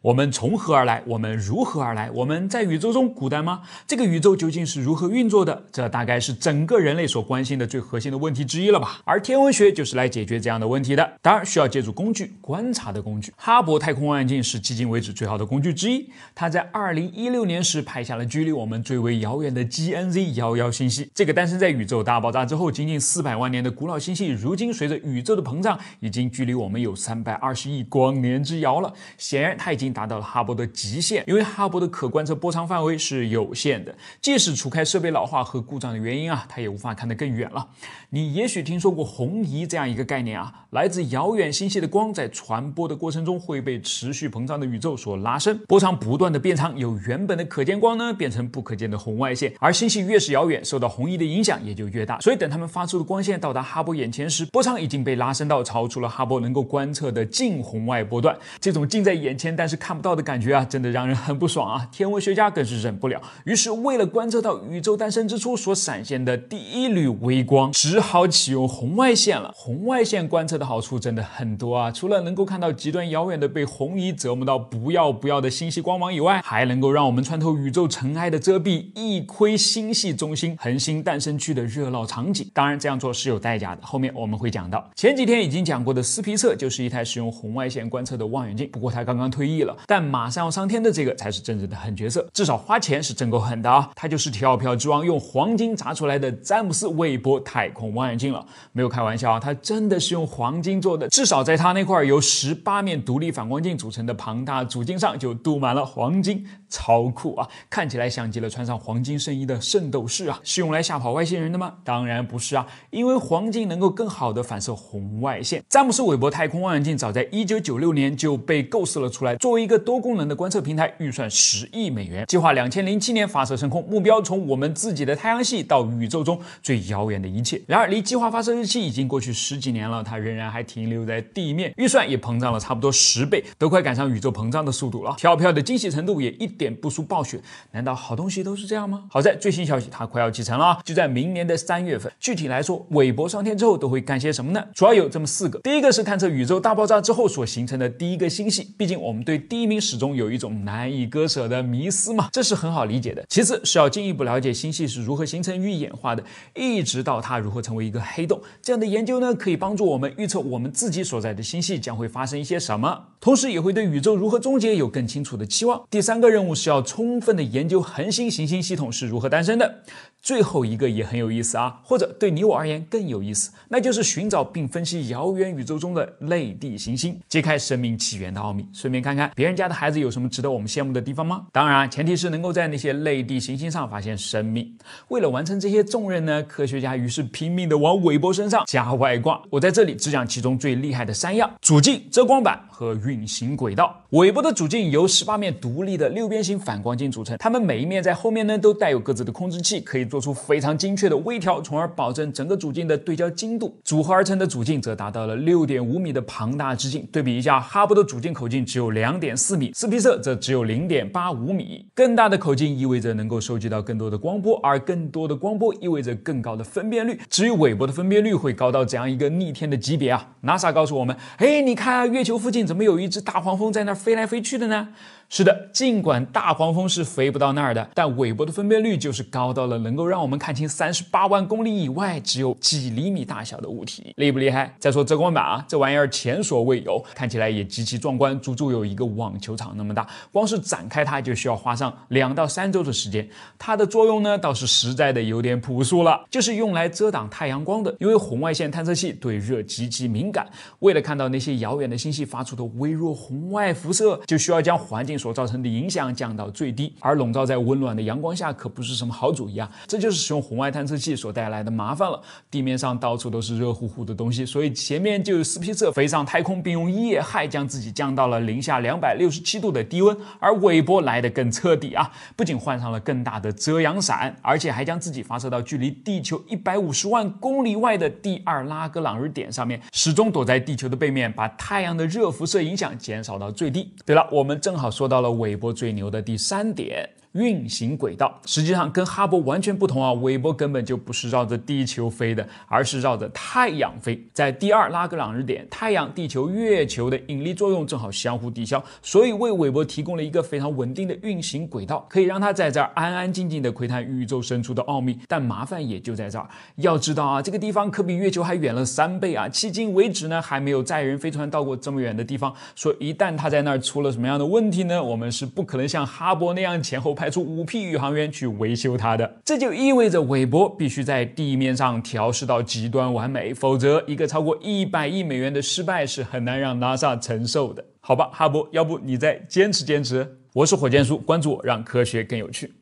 我们从何而来？我们如何而来？我们在宇宙中孤单吗？这个宇宙究竟是如何运作的？这大概是整个人类所关心的最核心的问题之一了吧。而天文学就是来解决这样的问题的。当然需要借助工具，观察的工具。哈勃太空望远镜是迄今为止最好的工具之一。它在2016年时拍下了距离我们最为遥远的 GNZ11 星系。这个诞生在宇宙大爆炸之后仅仅400万年的古老星系，如今随着宇宙的膨胀，已经距离我们有320亿光年之遥了。显然，它已经。达到了哈勃的极限，因为哈勃的可观测波长范围是有限的，即使除开设备老化和故障的原因啊，它也无法看得更远了。你也许听说过红移这样一个概念啊，来自遥远星系的光在传播的过程中会被持续膨胀的宇宙所拉伸，波长不断的变长，由原本的可见光呢变成不可见的红外线。而星系越是遥远，受到红移的影响也就越大，所以等它们发出的光线到达哈勃眼前时，波长已经被拉伸到超出了哈勃能够观测的近红外波段。这种近在眼前，但是。看不到的感觉啊，真的让人很不爽啊！天文学家更是忍不了，于是为了观测到宇宙诞生之初所闪现的第一缕微光，只好启用红外线了。红外线观测的好处真的很多啊，除了能够看到极端遥远的被红移折磨到不要不要的星系光芒以外，还能够让我们穿透宇宙尘埃的遮蔽，一窥星系中心恒星诞生区的热闹场景。当然，这样做是有代价的，后面我们会讲到。前几天已经讲过的斯皮策就是一台使用红外线观测的望远镜，不过它刚刚退役了。但马上要上天的这个才是真正的狠角色，至少花钱是真够狠的啊！他就是“跳票之王”，用黄金砸出来的詹姆斯韦伯太空望远镜了。没有开玩笑啊，它真的是用黄金做的。至少在它那块由十八面独立反光镜组成的庞大主镜上，就镀满了黄金，超酷啊！看起来像极了穿上黄金圣衣的圣斗士啊！是用来吓跑外星人的吗？当然不是啊，因为黄金能够更好的反射红外线。詹姆斯韦伯太空望远镜早在1996年就被构思了出来，作为一个多功能的观测平台，预算十亿美元，计划两千零七年发射升空，目标从我们自己的太阳系到宇宙中最遥远的一切。然而，离计划发射日期已经过去十几年了，它仍然还停留在地面，预算也膨胀了差不多十倍，都快赶上宇宙膨胀的速度了。跳票的惊喜程度也一点不输暴雪，难道好东西都是这样吗？好在最新消息，它快要启程了，就在明年的三月份。具体来说，韦伯上天之后都会干些什么呢？主要有这么四个：第一个是探测宇宙大爆炸之后所形成的第一个星系，毕竟我们对第一名始终有一种难以割舍的迷思嘛，这是很好理解的。其次是要进一步了解星系是如何形成与演化的，一直到它如何成为一个黑洞。这样的研究呢，可以帮助我们预测我们自己所在的星系将会发生一些什么，同时也会对宇宙如何终结有更清楚的期望。第三个任务是要充分的研究恒星行星系统是如何诞生的。最后一个也很有意思啊，或者对你我而言更有意思，那就是寻找并分析遥远宇宙中的类地行星，揭开生命起源的奥秘。顺便看看别人家的孩子有什么值得我们羡慕的地方吗？当然，前提是能够在那些类地行星上发现生命。为了完成这些重任呢，科学家于是拼命的往韦伯身上加外挂。我在这里只讲其中最厉害的三样：主镜、遮光板和运行轨道。韦伯的主镜由十八面独立的六边形反光镜组成，它们每一面在后面呢都带有各自的控制器，可以。做出非常精确的微调，从而保证整个主镜的对焦精度。组合而成的主镜则达到了六点五米的庞大直径。对比一下，哈勃的主镜口径只有两点四米，斯皮瑟则只有零点八五米。更大的口径意味着能够收集到更多的光波，而更多的光波意味着更高的分辨率。至于韦伯的分辨率会高到怎样一个逆天的级别啊？NASA 告诉我们，哎，你看月球附近怎么有一只大黄蜂在那飞来飞去的呢？是的，尽管大黄蜂是飞不到那儿的，但韦伯的分辨率就是高到了能够让我们看清三十八万公里以外只有几厘米大小的物体，厉不厉害？再说遮光板啊，这玩意儿前所未有，看起来也极其壮观，足足有一个网球场那么大。光是展开它就需要花上两到三周的时间。它的作用呢倒是实在的有点朴素了，就是用来遮挡太阳光的。因为红外线探测器对热极其敏感，为了看到那些遥远的星系发出的微弱红外辐射，就需要将环境所造成的影响降到最低，而笼罩在温暖的阳光下可不是什么好主意啊！这就是使用红外探测器所带来的麻烦了。地面上到处都是热乎乎的东西，所以前面就有斯皮策飞上太空，并用液氦将自己降到了零下两百六十七度的低温。而韦伯来得更彻底啊，不仅换上了更大的遮阳伞，而且还将自己发射到距离地球一百五十万公里外的第二拉格朗日点上面，始终躲在地球的背面，把太阳的热辐射影响减少到最低。对了，我们正好说。到了韦伯最牛的第三点。运行轨道实际上跟哈勃完全不同啊，韦伯根本就不是绕着地球飞的，而是绕着太阳飞，在第二拉格朗日点，太阳、地球、月球的引力作用正好相互抵消，所以为韦伯提供了一个非常稳定的运行轨道，可以让它在这儿安安静静地窥探宇宙深处的奥秘。但麻烦也就在这儿，要知道啊，这个地方可比月球还远了三倍啊！迄今为止呢，还没有载人飞船到过这么远的地方，所以一旦它在那儿出了什么样的问题呢，我们是不可能像哈勃那样前后。派出五批宇航员去维修它的，这就意味着韦伯必须在地面上调试到极端完美，否则一个超过一百亿美元的失败是很难让 NASA 承受的。好吧，哈勃，要不你再坚持坚持？我是火箭叔，关注我，让科学更有趣。